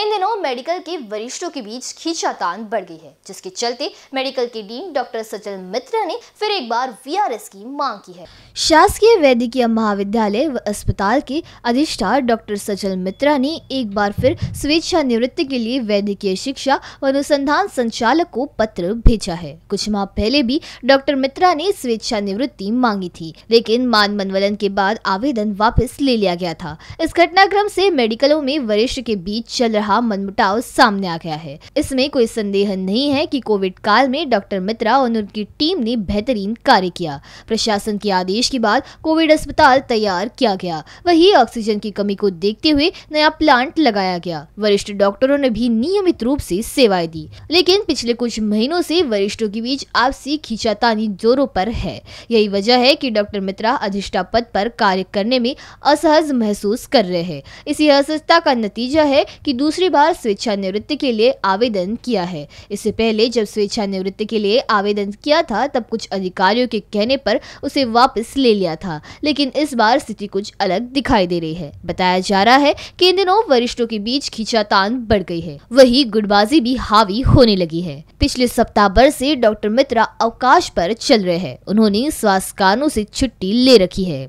इन दिनों मेडिकल के वरिष्ठों के बीच खींचातान बढ़ गई है जिसके चलते मेडिकल के डीन डॉक्टर सचल मित्रा ने फिर एक बार वीआरएस की मांग की है शासकीय वैद्यकीय महाविद्यालय व अस्पताल के अधिष्ठा डॉक्टर सचल मित्रा ने एक बार फिर स्वेच्छा निवृत्ति के लिए वैद्यकीय शिक्षा व अनुसंधान संचालक को पत्र भेजा है कुछ माह पहले भी डॉक्टर मित्रा ने स्वेच्छा निवृत्ति मांगी थी लेकिन मान मनवलन के बाद आवेदन वापस ले लिया गया था इस घटनाक्रम से मेडिकलों में वरिष्ठ के बीच चल रहा रहा मनमुटाव सामने आ गया है इसमें कोई संदेह नहीं है कि कोविड काल में डॉक्टर मित्रा और उनकी टीम ने बेहतरीन कार्य किया प्रशासन के आदेश के बाद कोविड अस्पताल तैयार किया गया वही ऑक्सीजन की कमी को देखते हुए नया प्लांट लगाया गया वरिष्ठ डॉक्टरों ने भी नियमित रूप से सेवाएं दी लेकिन पिछले कुछ महीनों से वरिष्ठों के बीच आपसी खींचातानी जोरों पर है यही वजह है कि डॉक्टर मित्रा अधिष्ठा पद पर कार्य करने में असहज महसूस कर रहे हैं इसी असहजता का नतीजा है कि दूसरे दूसरी बार निवृत्ति के लिए आवेदन किया है इससे पहले जब स्वेच्छा निवृत्ति के लिए आवेदन किया था तब कुछ अधिकारियों के कहने पर उसे वापस ले लिया था लेकिन इस बार स्थिति कुछ अलग दिखाई दे रही है बताया जा रहा है कि इन दिनों वरिष्ठों के बीच खींचातान बढ़ गई है वही गुटबाजी भी हावी होने लगी है पिछले सप्ताह भर से डॉक्टर मित्रा अवकाश पर चल रहे हैं उन्होंने स्वास्थ्य कानून से छुट्टी ले रखी है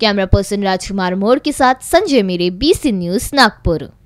कैमरा पर्सन राजकुमार मोड़ के साथ संजय मेरे बीसी न्यूज नागपुर